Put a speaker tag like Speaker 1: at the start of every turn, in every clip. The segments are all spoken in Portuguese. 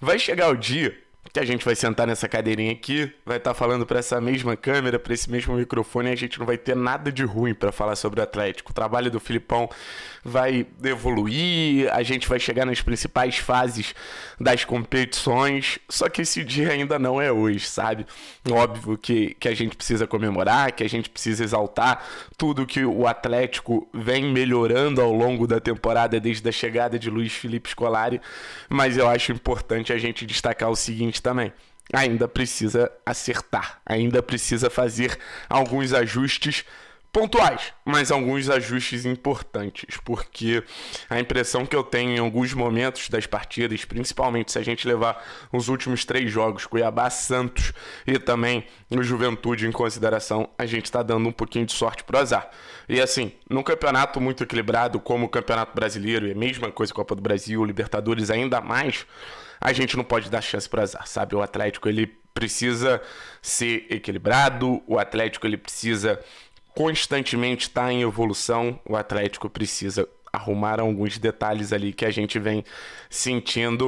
Speaker 1: vai chegar o dia que a gente vai sentar nessa cadeirinha aqui, vai estar tá falando para essa mesma câmera, para esse mesmo microfone, e a gente não vai ter nada de ruim para falar sobre o Atlético. O trabalho do Filipão vai evoluir, a gente vai chegar nas principais fases das competições, só que esse dia ainda não é hoje, sabe? Óbvio que, que a gente precisa comemorar, que a gente precisa exaltar tudo que o Atlético vem melhorando ao longo da temporada, desde a chegada de Luiz Felipe Scolari, mas eu acho importante a gente destacar o seguinte gente também ainda precisa acertar, ainda precisa fazer alguns ajustes pontuais, mas alguns ajustes importantes, porque a impressão que eu tenho em alguns momentos das partidas, principalmente se a gente levar os últimos três jogos, Cuiabá, Santos e também o Juventude em consideração, a gente está dando um pouquinho de sorte pro azar. E assim, num campeonato muito equilibrado como o Campeonato Brasileiro, e a mesma coisa Copa do Brasil, Libertadores ainda mais, a gente não pode dar chance para azar, sabe? O Atlético ele precisa ser equilibrado, o Atlético ele precisa constantemente estar tá em evolução, o Atlético precisa arrumar alguns detalhes ali que a gente vem sentindo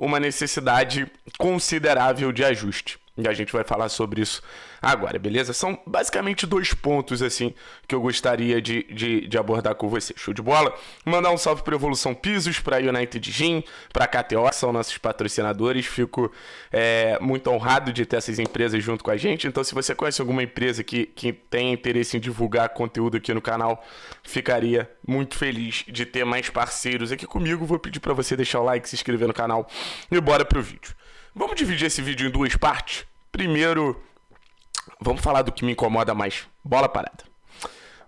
Speaker 1: uma necessidade considerável de ajuste. E a gente vai falar sobre isso agora, beleza? São basicamente dois pontos, assim, que eu gostaria de, de, de abordar com você. Show de bola? Mandar um salve para Evolução Pisos, para United Gym, para KTO, são nossos patrocinadores. Fico é, muito honrado de ter essas empresas junto com a gente. Então, se você conhece alguma empresa que, que tem interesse em divulgar conteúdo aqui no canal, ficaria muito feliz de ter mais parceiros aqui comigo. Vou pedir para você deixar o like, se inscrever no canal e bora pro vídeo. Vamos dividir esse vídeo em duas partes? Primeiro, vamos falar do que me incomoda mais: bola parada.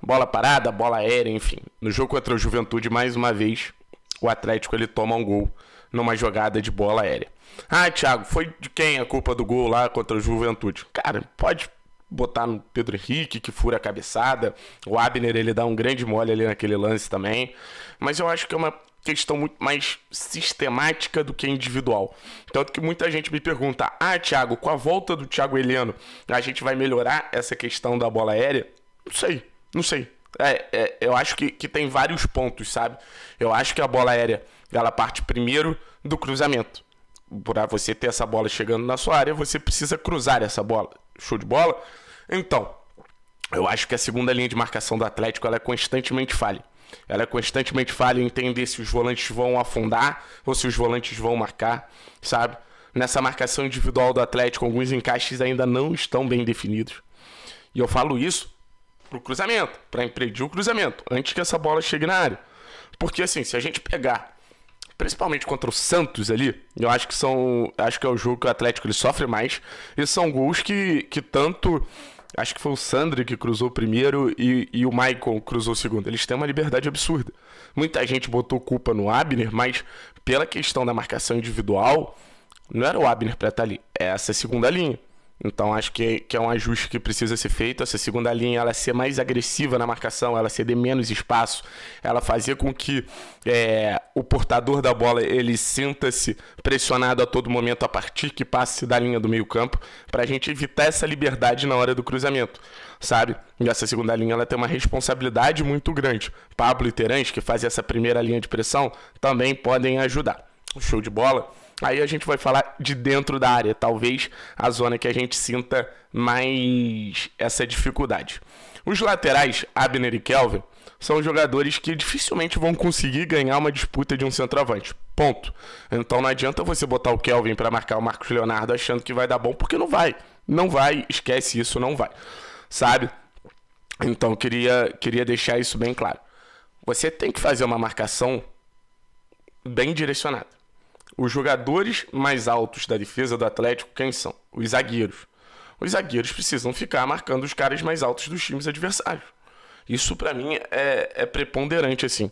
Speaker 1: Bola parada, bola aérea, enfim. No jogo contra a Juventude, mais uma vez, o Atlético ele toma um gol numa jogada de bola aérea. Ah, Thiago, foi de quem a culpa do gol lá contra a Juventude? Cara, pode botar no Pedro Henrique, que fura a cabeçada. O Abner, ele dá um grande mole ali naquele lance também. Mas eu acho que é uma questão muito mais sistemática do que individual. Tanto que muita gente me pergunta: ah, Thiago, com a volta do Thiago Heleno, a gente vai melhorar essa questão da bola aérea? Não sei, não sei. É, é, eu acho que, que tem vários pontos, sabe? Eu acho que a bola aérea ela parte primeiro do cruzamento. Para você ter essa bola chegando na sua área, você precisa cruzar essa bola. Show de bola? Então, eu acho que a segunda linha de marcação do Atlético ela é constantemente falha. Ela constantemente falha em entender se os volantes vão afundar ou se os volantes vão marcar, sabe? Nessa marcação individual do Atlético, alguns encaixes ainda não estão bem definidos. E eu falo isso pro cruzamento, para impedir o cruzamento, antes que essa bola chegue na área. Porque assim, se a gente pegar, principalmente contra o Santos ali, eu acho que são, acho que é o jogo que o Atlético ele sofre mais, e são gols que, que tanto Acho que foi o Sandri que cruzou primeiro e, e o Michael cruzou segundo. Eles têm uma liberdade absurda. Muita gente botou culpa no Abner, mas pela questão da marcação individual, não era o Abner para estar tá ali, é essa segunda linha. Então acho que, é, que é um ajuste que precisa ser feito. Essa segunda linha ela ser mais agressiva na marcação, ela ceder menos espaço, ela fazer com que é, o portador da bola ele sinta-se pressionado a todo momento a partir que passe da linha do meio campo, para a gente evitar essa liberdade na hora do cruzamento, sabe? E essa segunda linha ela tem uma responsabilidade muito grande. Pablo e Terãs, que fazem essa primeira linha de pressão, também podem ajudar. Show de bola. Aí a gente vai falar de dentro da área, talvez a zona que a gente sinta mais essa dificuldade. Os laterais, Abner e Kelvin, são jogadores que dificilmente vão conseguir ganhar uma disputa de um centroavante. Ponto. Então não adianta você botar o Kelvin para marcar o Marcos Leonardo achando que vai dar bom, porque não vai. Não vai, esquece isso, não vai. Sabe? Então queria, queria deixar isso bem claro. Você tem que fazer uma marcação bem direcionada. Os jogadores mais altos da defesa do Atlético, quem são? Os zagueiros. Os zagueiros precisam ficar marcando os caras mais altos dos times adversários. Isso para mim é, é preponderante assim.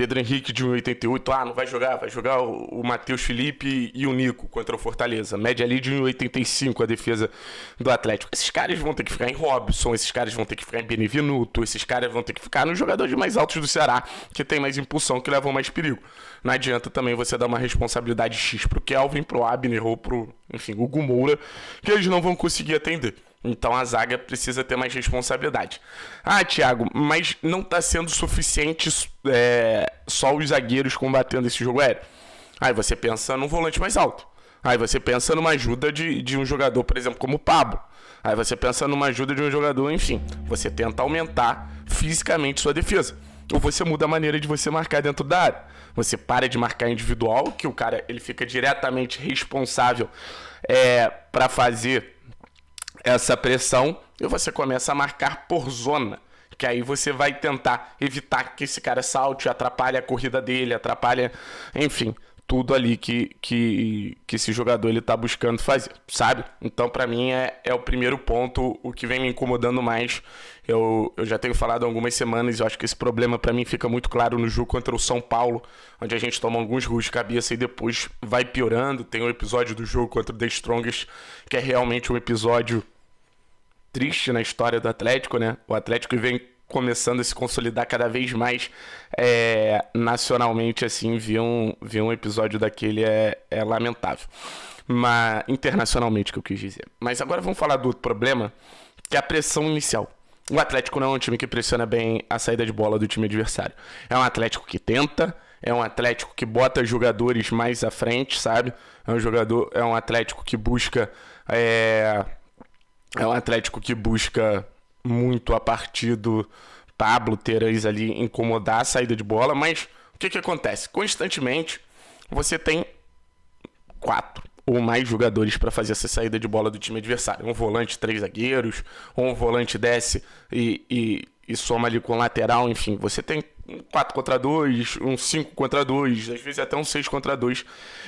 Speaker 1: Pedro Henrique de 1,88, ah, não vai jogar, vai jogar o, o Matheus Felipe e o Nico contra o Fortaleza. Média ali de 1,85 a defesa do Atlético. Esses caras vão ter que ficar em Robson, esses caras vão ter que ficar em Benevenuto, esses caras vão ter que ficar nos jogadores mais altos do Ceará, que tem mais impulsão, que levam mais perigo. Não adianta também você dar uma responsabilidade X pro Kelvin, pro Abner ou pro, enfim, o Gumoura, que eles não vão conseguir atender. Então a zaga precisa ter mais responsabilidade. Ah, Thiago, mas não está sendo suficiente é, só os zagueiros combatendo esse jogo aéreo. Aí você pensa num volante mais alto. Aí você pensa numa ajuda de, de um jogador, por exemplo, como o Pablo. Aí você pensa numa ajuda de um jogador, enfim. Você tenta aumentar fisicamente sua defesa. Ou você muda a maneira de você marcar dentro da área. Você para de marcar individual, que o cara ele fica diretamente responsável é, para fazer essa pressão e você começa a marcar por zona. Que aí você vai tentar evitar que esse cara salte, atrapalhe a corrida dele, atrapalhe, Enfim, tudo ali que, que, que esse jogador ele tá buscando fazer, sabe? Então, para mim, é, é o primeiro ponto, o que vem me incomodando mais. Eu, eu já tenho falado há algumas semanas, eu acho que esse problema para mim fica muito claro no jogo contra o São Paulo, onde a gente toma alguns gols de cabeça e depois vai piorando. Tem o um episódio do jogo contra o The Strongest, que é realmente um episódio triste na história do Atlético, né? O Atlético vem começando a se consolidar cada vez mais é, nacionalmente, assim, ver um, ver um episódio daquele é, é lamentável. Mas, internacionalmente, que eu quis dizer. Mas agora vamos falar do outro problema, que é a pressão inicial. O Atlético não é um time que pressiona bem a saída de bola do time adversário. É um Atlético que tenta, é um Atlético que bota jogadores mais à frente, sabe? É um jogador, é um Atlético que busca é, é um Atlético que busca muito a partir do Pablo Teres ali incomodar a saída de bola, mas o que, que acontece? Constantemente você tem quatro ou mais jogadores para fazer essa saída de bola do time adversário. Um volante, três zagueiros, ou um volante desce e, e, e soma ali com o lateral, enfim. Você tem um 4 contra 2, um 5 contra 2, às vezes até um 6 contra 2.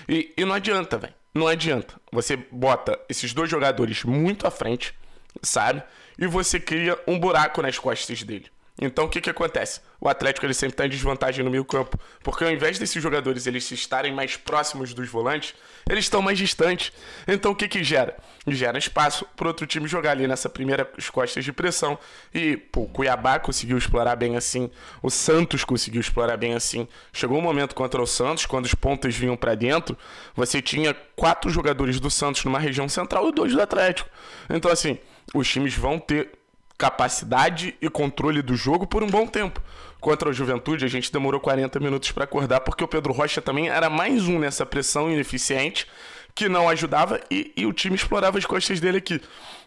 Speaker 1: E, e não adianta, velho. Não adianta. Você bota esses dois jogadores muito à frente, sabe? e você cria um buraco nas costas dele. Então o que, que acontece? O Atlético ele sempre está em desvantagem no meio campo, porque ao invés desses jogadores eles estarem mais próximos dos volantes, eles estão mais distantes. Então o que, que gera? Gera espaço para outro time jogar ali nessa primeira costas de pressão. E pô, o Cuiabá conseguiu explorar bem assim, o Santos conseguiu explorar bem assim. Chegou um momento contra o Santos, quando os pontas vinham para dentro, você tinha quatro jogadores do Santos numa região central e dois do Atlético. Então assim, os times vão ter capacidade e controle do jogo por um bom tempo. Contra a Juventude, a gente demorou 40 minutos para acordar, porque o Pedro Rocha também era mais um nessa pressão ineficiente que não ajudava e, e o time explorava as costas dele aqui.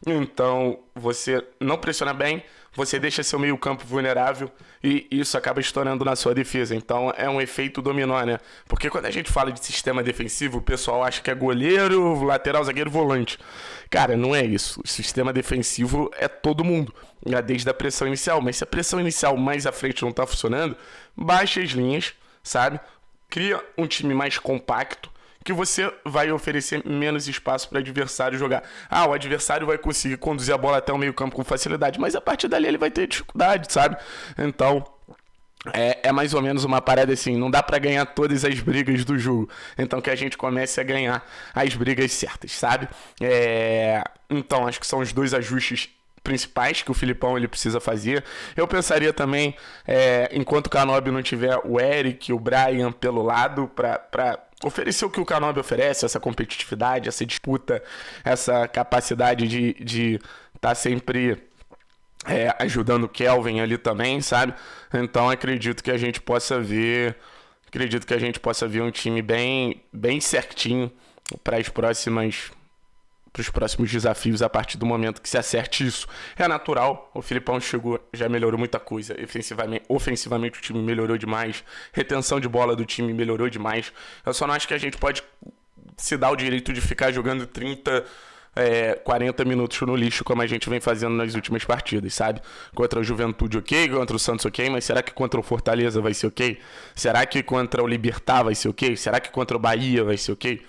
Speaker 1: Então, você não pressiona bem, você deixa seu meio-campo vulnerável e isso acaba estourando na sua defesa. Então é um efeito dominó, né? Porque quando a gente fala de sistema defensivo, o pessoal acha que é goleiro, lateral, zagueiro, volante. Cara, não é isso. O sistema defensivo é todo mundo, é desde a pressão inicial. Mas se a pressão inicial mais à frente não está funcionando, baixa as linhas, sabe? Cria um time mais compacto que você vai oferecer menos espaço para o adversário jogar. Ah, o adversário vai conseguir conduzir a bola até o meio-campo com facilidade, mas a partir dali ele vai ter dificuldade, sabe? Então. É, é, mais ou menos uma parada assim, não dá para ganhar todas as brigas do jogo. Então que a gente comece a ganhar as brigas certas, sabe? É... Então, acho que são os dois ajustes principais que o Filipão ele precisa fazer. Eu pensaria também, é, enquanto o Canobi não tiver o Eric, o Brian pelo lado, para ofereceu o que o Canobi oferece, essa competitividade, essa disputa, essa capacidade de estar de tá sempre é, ajudando o Kelvin ali também, sabe? Então acredito que a gente possa ver, acredito que a gente possa ver um time bem, bem certinho para as próximas para os próximos desafios a partir do momento que se acerte isso. É natural, o Filipão chegou, já melhorou muita coisa. Ofensivamente, ofensivamente o time melhorou demais, retenção de bola do time melhorou demais. Eu só não acho que a gente pode se dar o direito de ficar jogando 30 é, 40 minutos no lixo, como a gente vem fazendo nas últimas partidas, sabe? Contra a Juventude, ok, contra o Santos, ok, mas será que contra o Fortaleza vai ser ok? Será que contra o Libertar vai ser ok? Será que contra o Bahia vai ser ok?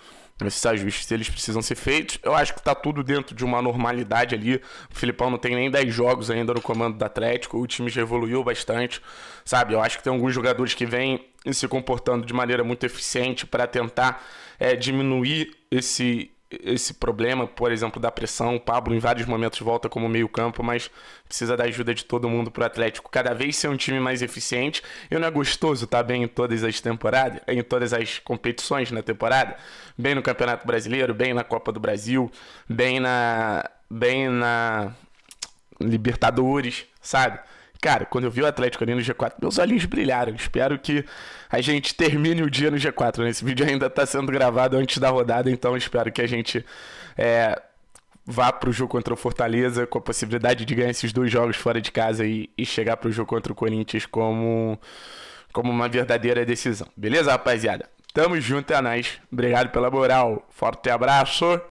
Speaker 1: esses ajustes eles precisam ser feitos. Eu acho que está tudo dentro de uma normalidade ali. O Filipão não tem nem 10 jogos ainda no comando do Atlético. O time já evoluiu bastante, sabe? Eu acho que tem alguns jogadores que vêm se comportando de maneira muito eficiente para tentar é, diminuir esse esse problema, por exemplo, da pressão. O Pablo, em vários momentos, volta como meio-campo, mas precisa da ajuda de todo mundo para o Atlético cada vez ser um time mais eficiente. E não é gostoso estar tá bem em todas as temporadas, em todas as competições na temporada. Bem no Campeonato Brasileiro, bem na Copa do Brasil, bem na. bem na. Libertadores, sabe? Cara, quando eu vi o Atlético ali no G4, meus olhinhos brilharam. Espero que a gente termine o dia no G4. Né? Esse vídeo ainda está sendo gravado antes da rodada, então espero que a gente é, vá para o jogo contra o Fortaleza com a possibilidade de ganhar esses dois jogos fora de casa e, e chegar para o jogo contra o Corinthians como, como uma verdadeira decisão. Beleza, rapaziada? Tamo junto, é nóis. Obrigado pela moral. Forte abraço.